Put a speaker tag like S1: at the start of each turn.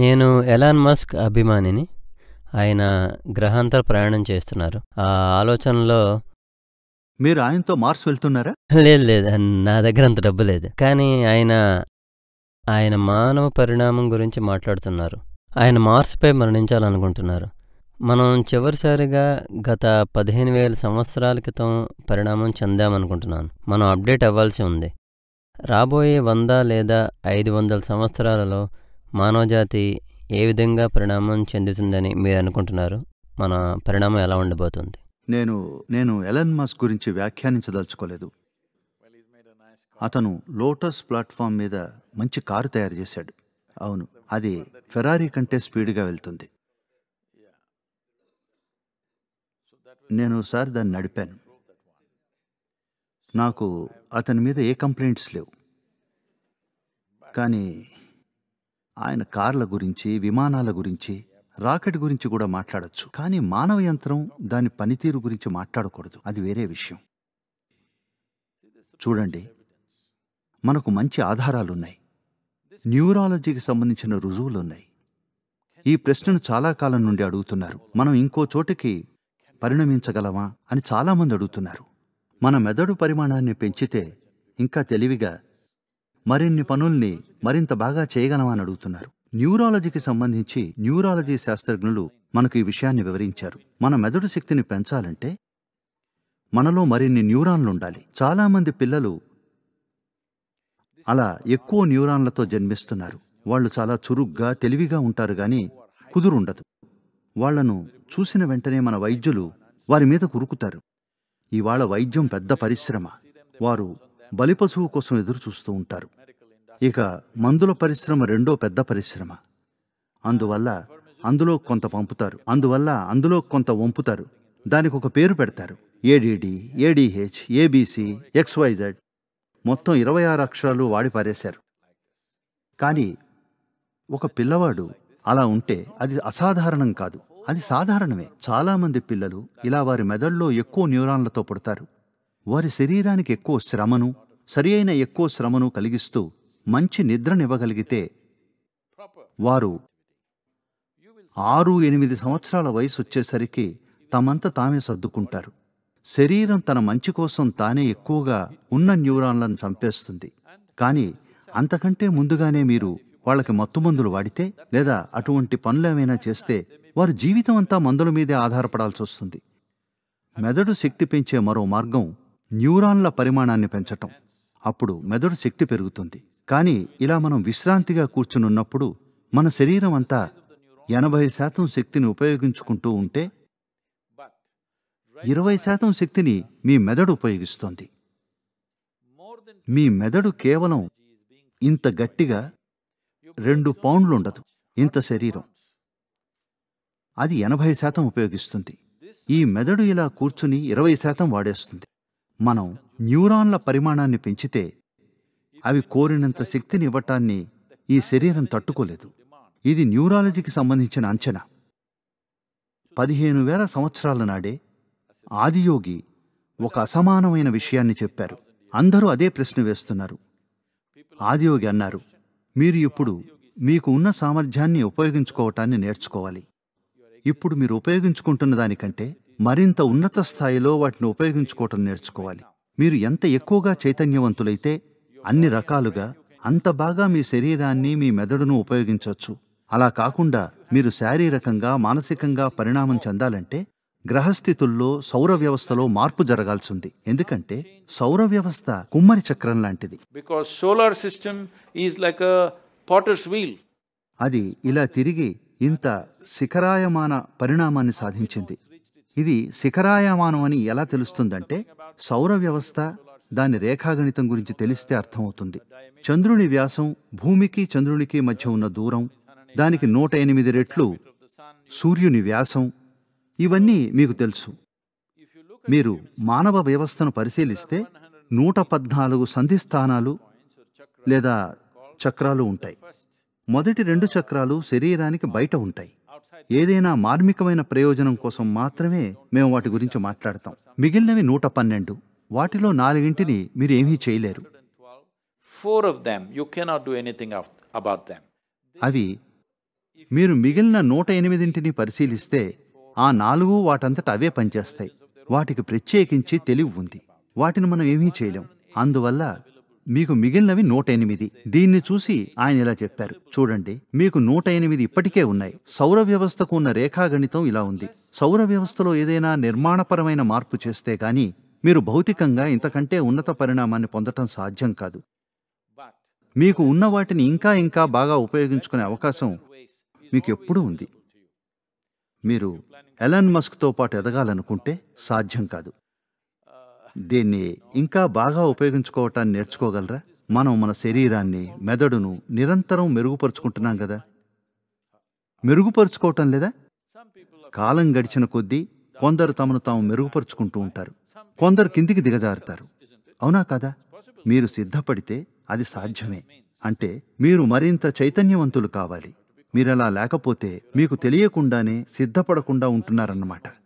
S1: నేను Elon Musk అభిమానిని ఆయన గ్రహాంతర ప్రయాణం చేస్తున్నారు ఆ ఆలోచనలో మీరు ఆయనతో మార్స్ వెళ్తున్నారా లేదు లేదు నా దగ్గర అంత డబ్బు లేదు కానీ ఆయన ఆయన మానవ పరిణామం గురించి మాట్లాడుతున్నారు ఆయన మార్స్పై మరణించాలనుకుంటున్నారు మనం చివరిసారిగా గత పదిహేను వేల సంవత్సరాల క్రితం పరిణామం చెందామనుకుంటున్నాను మనం అప్డేట్ అవ్వాల్సి ఉంది రాబోయే వంద లేదా ఐదు వందల సంవత్సరాలలో మానవజాతి ఏ విధంగా పరిణామం చెందుతుందని మీరు అనుకుంటున్నారు మన పరిణామం ఎలా ఉండబోతుంది నేను నేను ఎలన్ మస్క్ గురించి వ్యాఖ్యానించదలుచుకోలేదు అతను లోటస్ ప్లాట్ఫామ్ మీద మంచి కారు తయారు చేశాడు అవును అది ఫెరారీ కంటే స్పీడ్గా వెళ్తుంది నేను సార్ దాన్ని నడిపాను నాకు అతని మీద ఏ కంప్లైంట్స్ లేవు కానీ ఆయన కార్ల గురించి విమానాల గురించి రాకెట్ గురించి కూడా మాట్లాడచ్చు కానీ మానవ యంత్రం దాని పనితీరు గురించి మాట్లాడకూడదు అది వేరే విషయం చూడండి మనకు మంచి ఆధారాలున్నాయి న్యూరాలజీకి సంబంధించిన రుజువులున్నాయి ఈ ప్రశ్నను చాలా కాలం నుండి అడుగుతున్నారు మనం ఇంకో చోటికి పరిణమించగలమా అని చాలామంది అడుగుతున్నారు మన మెదడు పరిమాణాన్ని పెంచితే ఇంకా తెలివిగా మరిన్ని పనుల్ని మరింత బాగా చేయగలమని అడుగుతున్నారు న్యూరాలజీకి సంబంధించి న్యూరాలజీ శాస్త్రజ్ఞులు మనకు ఈ విషయాన్ని వివరించారు మన మెదడు శక్తిని పెంచాలంటే మనలో మరిన్ని న్యూరాన్లు ఉండాలి చాలామంది పిల్లలు అలా ఎక్కువ న్యూరాన్లతో జన్మిస్తున్నారు వాళ్ళు చాలా చురుగ్గా తెలివిగా ఉంటారు గాని కుదురుండదు వాళ్లను చూసిన వెంటనే మన వైద్యులు వారి మీద కురుకుతారు ఇవాళ వైద్యం పెద్ద పరిశ్రమ వారు బలిపశువు కోసం ఎదురు చూస్తూ ఉంటారు ఇక మందుల పరిశ్రమ రెండో పెద్ద పరిశ్రమ అందువల్ల అందులో కొంత పంపుతారు అందువల్ల అందులో కొంత వంపుతారు దానికి ఒక పేరు పెడతారు ఏడిడి ఏడిహెచ్ ఏబీసీ ఎక్స్వైజెడ్ మొత్తం ఇరవై ఆరు అక్షరాలు వాడి పారేశారు కానీ ఒక పిల్లవాడు అలా ఉంటే అది అసాధారణం కాదు అది సాధారణమే చాలామంది పిల్లలు ఇలా వారి మెదడులో ఎక్కువ న్యూరాన్లతో పుడతారు వారి శరీరానికి ఎక్కువ శ్రమను సరి ఎక్కువ శ్రమను కలిగిస్తూ మంచి నిద్రనివ్వగలిగితే వారు ఆరు ఎనిమిది సంవత్సరాల వయసు వచ్చేసరికి తమంత తామే సర్దుకుంటారు శరీరం తన మంచి కోసం తానే ఎక్కువగా ఉన్న న్యూరాన్లను చంపేస్తుంది కానీ అంతకంటే ముందుగానే మీరు వాళ్ళకి మత్తుమందులు వాడితే లేదా అటువంటి పనులేమైనా చేస్తే వారు జీవితం అంతా మందుల మీదే ఆధారపడాల్సి వస్తుంది మెదడు శక్తి పెంచే మరో మార్గం న్యూరాన్ల పరిమాణాన్ని పెంచటం అప్పుడు మెదడు శక్తి పెరుగుతుంది కానీ ఇలా మనం విశ్రాంతిగా కూర్చునున్నప్పుడు మన శరీరం అంతా ఎనభై శాతం శక్తిని ఉపయోగించుకుంటూ ఉంటే ఇరవై శాతం శక్తిని మీ మెదడు ఉపయోగిస్తోంది మీ మెదడు కేవలం ఇంత గట్టిగా రెండు పౌండ్లుండదు ఇంత శరీరం అది ఎనభై శాతం ఉపయోగిస్తుంది ఈ మెదడు ఇలా కూర్చుని ఇరవై శాతం వాడేస్తుంది మనం న్యూరాన్ల పరిమాణాన్ని పెంచితే అవి కోరినంత శక్తిని ఇవ్వటాన్ని ఈ శరీరం తట్టుకోలేదు ఇది న్యూరాలజీకి సంబంధించిన అంచనా పదిహేను వేల సంవత్సరాల నాడే ఆదియోగి ఒక అసమానమైన విషయాన్ని చెప్పారు అందరూ అదే ప్రశ్న వేస్తున్నారు ఆదియోగి అన్నారు మీరు ఇప్పుడు మీకు ఉన్న సామర్థ్యాన్ని ఉపయోగించుకోవటాన్ని నేర్చుకోవాలి ఇప్పుడు మీరు ఉపయోగించుకుంటున్న దానికంటే మరింత ఉన్నత స్థాయిలో వాటిని ఉపయోగించుకోవటం నేర్చుకోవాలి మీరు ఎంత ఎక్కువగా చైతన్యవంతులైతే అన్ని రకాలుగా అంత బాగా మీ శరీరాన్ని మీ మెదడును ఉపయోగించవచ్చు అలా కాకుండా మీరు శారీరకంగా మానసికంగా పరిణామం చెందాలంటే గ్రహస్థితుల్లో సౌర వ్యవస్థలో మార్పు జరగాల్సింది ఎందుకంటే సౌర వ్యవస్థ కుమ్మరి చక్రం లాంటిది solar system is like wheel అది ఇలా తిరిగి ఇంత శిఖరాయమాన పరిణామాన్ని సాధించింది ఇది శిఖరాయమానం అని ఎలా తెలుస్తుందంటే సౌర వ్యవస్థ దాని రేఖాగణితం గురించి తెలిస్తే అర్థమవుతుంది చంద్రుని వ్యాసం భూమికి చంద్రునికి మధ్య ఉన్న దూరం దానికి నూట ఎనిమిది రెట్లు సూర్యుని వ్యాసం ఇవన్నీ మీకు తెలుసు మీరు మానవ వ్యవస్థను పరిశీలిస్తే నూట పద్నాలుగు సంధిస్థానాలు లేదా చక్రాలు ఉంటాయి మొదటి రెండు చక్రాలు శరీరానికి బయట ఉంటాయి ఏదైనా మార్మికమైన ప్రయోజనం కోసం మాత్రమే మేము వాటి గురించి మాట్లాడతాం మిగిలినవి నూట పన్నెండు వాటిలో నాలుగింటిని మీరు ఏమీ చేయలేరు four of them you cannot do anything about them అవి మీరు మిగిలిన నూట ఎనిమిదింటిని పరిశీలిస్తే ఆ నాలుగు వాటంతట అవే పనిచేస్తాయి వాటికి ప్రత్యేకించి తెలివి ఉంది వాటిని మనం ఏమీ చేయలేం అందువల్ల మీకు మిగిలినవి నూట ఎనిమిది దీన్ని చూసి ఆయన ఇలా చెప్పారు చూడండి మీకు నూట ఎనిమిది ఇప్పటికే ఉన్నాయి సౌర వ్యవస్థకు ఉన్న రేఖాగణితం ఇలా ఉంది సౌర వ్యవస్థలో ఏదైనా నిర్మాణపరమైన మార్పు చేస్తే గాని మీరు భౌతికంగా ఇంతకంటే ఉన్నత పరిణామాన్ని పొందటం సాధ్యం కాదు మీకు ఉన్న వాటిని ఇంకా ఇంకా బాగా ఉపయోగించుకునే అవకాశం మీకు ఎప్పుడూ ఉంది మీరు ఎలన్ మస్క్తో పాటు ఎదగాలనుకుంటే సాధ్యం కాదు దీన్ని ఇంకా బాగా ఉపయోగించుకోవటాన్ని నేర్చుకోగలరా మనం మన శరీరాన్ని మెదడును నిరంతరం మెరుగుపరుచుకుంటున్నాం కదా మెరుగుపరుచుకోవటం లేదా కాలం గడిచిన కొద్దీ కొందరు తమను తాము మెరుగుపరుచుకుంటూ ఉంటారు కొందరు కిందికి దిగజారుతారు అవునా కదా మీరు సిద్ధపడితే అది సాధ్యమే అంటే మీరు మరింత చైతన్యవంతులు కావాలి మీరలా లేకపోతే మీకు తెలియకుండానే సిద్ధపడకుండా ఉంటున్నారన్నమాట